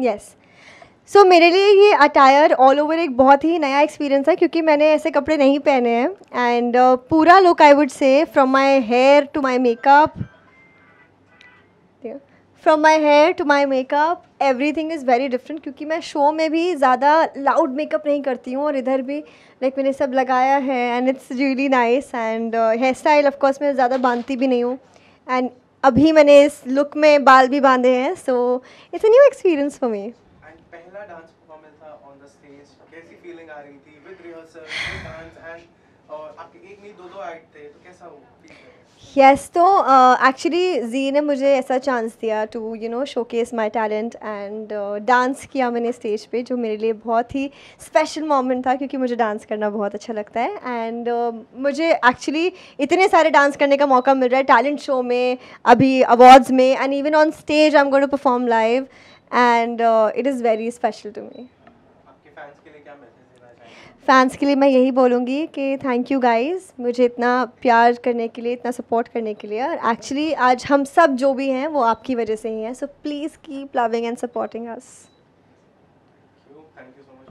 yes so मेरे लिए ये अटायर ऑल ओवर एक बहुत ही नया एक्सपीरियंस है क्योंकि मैंने ऐसे कपड़े नहीं पहने हैं एंड uh, पूरा look I would say from my hair to my makeup from my hair to my makeup everything is very different क्योंकि मैं शो में भी ज़्यादा लाउड मेकअप नहीं करती हूँ और इधर भी लाइक मैंने सब लगाया है and it's really nice and hair style of course मैं ज़्यादा बांधती भी नहीं हूँ एंड अभी मैंने इस लुक में बाल भी बांधे हैं so it's a new experience for me पहला डांस परफॉर्मेंस था ऑन द स्टेज कैसी फीलिंग आ रही थी विद रिहर्सल डांस एंड तो यस तो एक्चुअली जी ने मुझे ऐसा चांस दिया to you know showcase my talent and dance किया मैंने स्टेज पे जो मेरे लिए बहुत ही स्पेशल मोमेंट था क्योंकि मुझे डांस करना बहुत अच्छा लगता है एंड uh, मुझे एक्चुअली इतने सारे डांस करने का मौका मिल रहा है टैलेंट शो में अभी अवार्ड्स में and even on stage I am going to perform live and it is very special to me fans के लिए क्या मैसेज देना चाहेंगे फैंस के लिए मैं यही बोलूँगी कि थैंक यू गाइस मुझे इतना प्यार करने के लिए इतना सपोर्ट करने के लिए और एक्चुअली आज हम सब जो भी हैं वो आपकी वजह से ही हैं so please keep loving and supporting us thank you so much